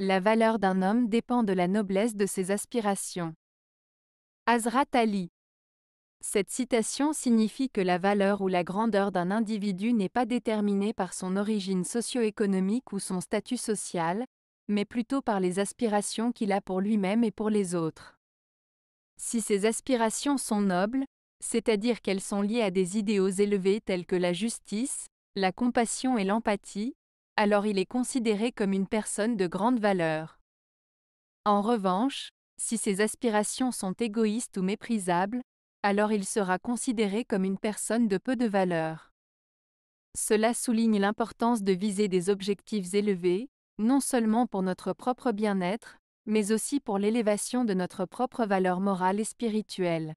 La valeur d'un homme dépend de la noblesse de ses aspirations. Azrat Ali. Cette citation signifie que la valeur ou la grandeur d'un individu n'est pas déterminée par son origine socio-économique ou son statut social, mais plutôt par les aspirations qu'il a pour lui-même et pour les autres. Si ces aspirations sont nobles, c'est-à-dire qu'elles sont liées à des idéaux élevés tels que la justice, la compassion et l'empathie, alors il est considéré comme une personne de grande valeur. En revanche, si ses aspirations sont égoïstes ou méprisables, alors il sera considéré comme une personne de peu de valeur. Cela souligne l'importance de viser des objectifs élevés, non seulement pour notre propre bien-être, mais aussi pour l'élévation de notre propre valeur morale et spirituelle.